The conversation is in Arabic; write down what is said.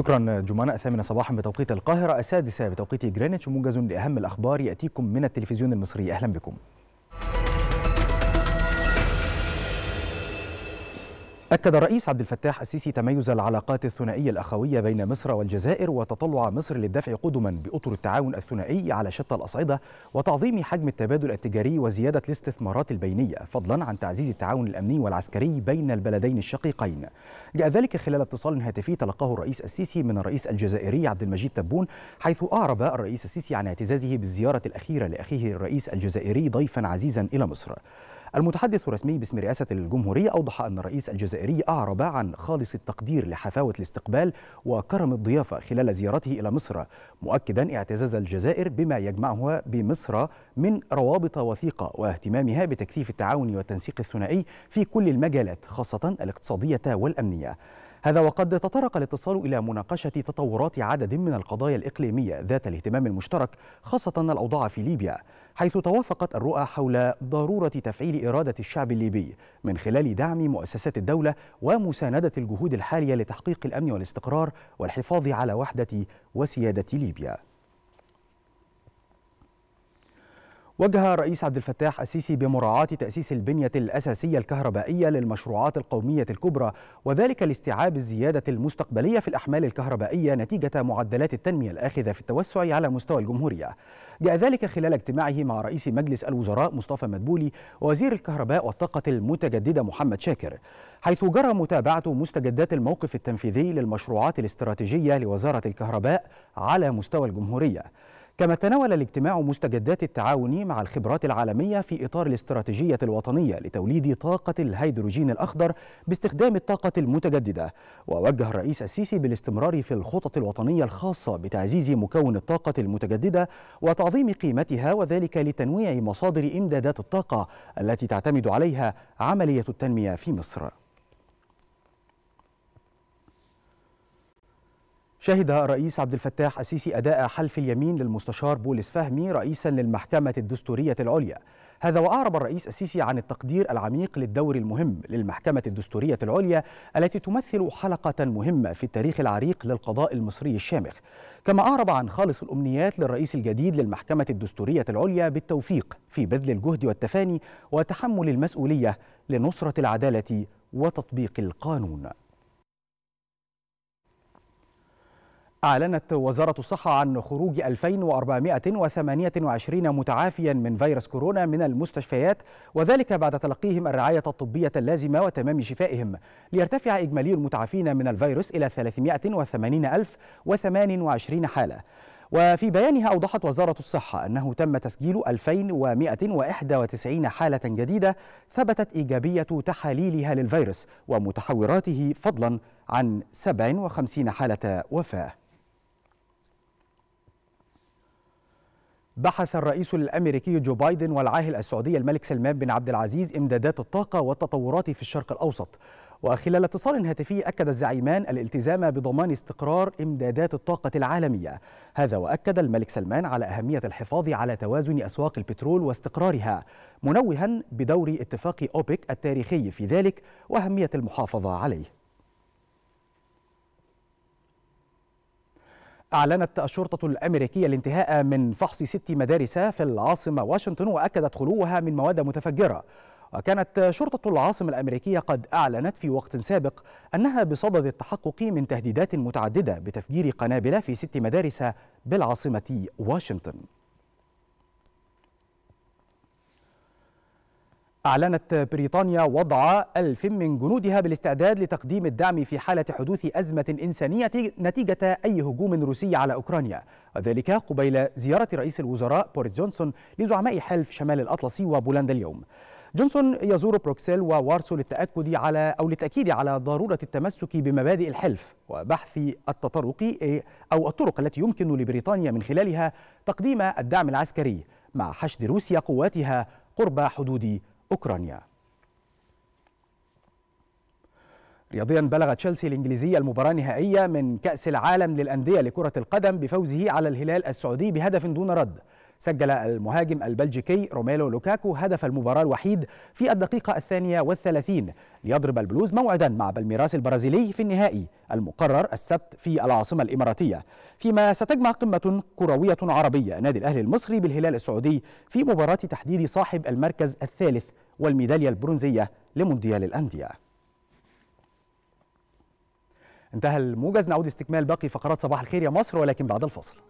شكرا جمانة الثامنة صباحا بتوقيت القاهرة السادسة بتوقيت جرينتش وموجز لأهم الأخبار يأتيكم من التلفزيون المصري أهلا بكم أكد الرئيس عبد الفتاح السيسي تميز العلاقات الثنائية الأخوية بين مصر والجزائر وتطلع مصر للدفع قدما بأطر التعاون الثنائي على شتى الأصعدة وتعظيم حجم التبادل التجاري وزيادة الاستثمارات البينية فضلا عن تعزيز التعاون الأمني والعسكري بين البلدين الشقيقين جاء ذلك خلال اتصال هاتفي تلقاه الرئيس السيسي من الرئيس الجزائري عبد المجيد تبون حيث أعرب الرئيس السيسي عن اعتزازه بالزيارة الأخيرة لأخيه الرئيس الجزائري ضيفا عزيزا إلى مصر المتحدث الرسمي باسم رئاسة الجمهورية أوضح أن الرئيس الجزائري أعرب عن خالص التقدير لحفاوة الاستقبال وكرم الضيافة خلال زيارته إلى مصر مؤكدا اعتزاز الجزائر بما يجمعها بمصر من روابط وثيقة واهتمامها بتكثيف التعاون والتنسيق الثنائي في كل المجالات خاصة الاقتصادية والأمنية هذا وقد تطرق الاتصال إلى مناقشة تطورات عدد من القضايا الإقليمية ذات الاهتمام المشترك خاصة الأوضاع في ليبيا حيث توافقت الرؤى حول ضرورة تفعيل إرادة الشعب الليبي من خلال دعم مؤسسات الدولة ومساندة الجهود الحالية لتحقيق الأمن والاستقرار والحفاظ على وحدة وسيادة ليبيا وجه الرئيس عبد الفتاح السيسي بمراعاة تأسيس البنية الأساسية الكهربائية للمشروعات القومية الكبرى وذلك لاستيعاب الزيادة المستقبلية في الأحمال الكهربائية نتيجة معدلات التنمية الآخذة في التوسع على مستوى الجمهورية جاء ذلك خلال اجتماعه مع رئيس مجلس الوزراء مصطفى مدبولي ووزير الكهرباء والطاقة المتجددة محمد شاكر حيث جرى متابعة مستجدات الموقف التنفيذي للمشروعات الاستراتيجية لوزارة الكهرباء على مستوى الجمهورية كما تناول الاجتماع مستجدات التعاون مع الخبرات العالمية في إطار الاستراتيجية الوطنية لتوليد طاقة الهيدروجين الأخضر باستخدام الطاقة المتجددة ووجه الرئيس السيسي بالاستمرار في الخطط الوطنية الخاصة بتعزيز مكون الطاقة المتجددة وتعظيم قيمتها وذلك لتنويع مصادر إمدادات الطاقة التي تعتمد عليها عملية التنمية في مصر شهد الرئيس عبد الفتاح السيسي أداء حلف اليمين للمستشار بولس فهمي رئيسا للمحكمة الدستورية العليا هذا وأعرب الرئيس السيسي عن التقدير العميق للدور المهم للمحكمة الدستورية العليا التي تمثل حلقة مهمة في التاريخ العريق للقضاء المصري الشامخ كما أعرب عن خالص الأمنيات للرئيس الجديد للمحكمة الدستورية العليا بالتوفيق في بذل الجهد والتفاني وتحمل المسؤولية لنصرة العدالة وتطبيق القانون أعلنت وزارة الصحة عن خروج 2428 متعافيا من فيروس كورونا من المستشفيات وذلك بعد تلقيهم الرعاية الطبية اللازمة وتمام شفائهم ليرتفع إجمالي المتعافين من الفيروس إلى 380028 حالة وفي بيانها أوضحت وزارة الصحة أنه تم تسجيل 2191 حالة جديدة ثبتت إيجابية تحاليلها للفيروس ومتحوراته فضلا عن 57 حالة وفاة بحث الرئيس الامريكي جو بايدن والعاهل السعودي الملك سلمان بن عبد العزيز امدادات الطاقه والتطورات في الشرق الاوسط وخلال اتصال هاتفي اكد الزعيمان الالتزام بضمان استقرار امدادات الطاقه العالميه هذا واكد الملك سلمان على اهميه الحفاظ على توازن اسواق البترول واستقرارها منوها بدور اتفاق اوبك التاريخي في ذلك واهميه المحافظه عليه أعلنت الشرطة الأمريكية الانتهاء من فحص ست مدارس في العاصمة واشنطن وأكدت خلوها من مواد متفجرة وكانت شرطة العاصمة الأمريكية قد أعلنت في وقت سابق أنها بصدد التحقق من تهديدات متعددة بتفجير قنابل في ست مدارس بالعاصمة واشنطن أعلنت بريطانيا وضع ألف من جنودها بالاستعداد لتقديم الدعم في حالة حدوث أزمة إنسانية نتيجة أي هجوم روسي على أوكرانيا وذلك قبيل زيارة رئيس الوزراء بوريس جونسون لزعماء حلف شمال الأطلسي وبولندا اليوم جونسون يزور بروكسل ووارسو للتأكد على أو للتأكيد على ضرورة التمسك بمبادئ الحلف وبحث التطرق إيه أو الطرق التي يمكن لبريطانيا من خلالها تقديم الدعم العسكري مع حشد روسيا قواتها قرب حدود أوكرانيا رياضيا بلغ تشيلسي الإنجليزية المباراة النهائية من كأس العالم للأندية لكرة القدم بفوزه على الهلال السعودي بهدف دون رد سجل المهاجم البلجيكي روميلو لوكاكو هدف المباراة الوحيد في الدقيقة الثانية والثلاثين ليضرب البلوز موعدا مع بالميراس البرازيلي في النهائي المقرر السبت في العاصمة الإماراتية فيما ستجمع قمة كروية عربية نادي الأهلي المصري بالهلال السعودي في مباراة تحديد صاحب المركز الثالث والميدالية البرونزية لمونديال الأندية انتهى الموجز نعود استكمال باقي فقرات صباح الخير يا مصر ولكن بعد الفصل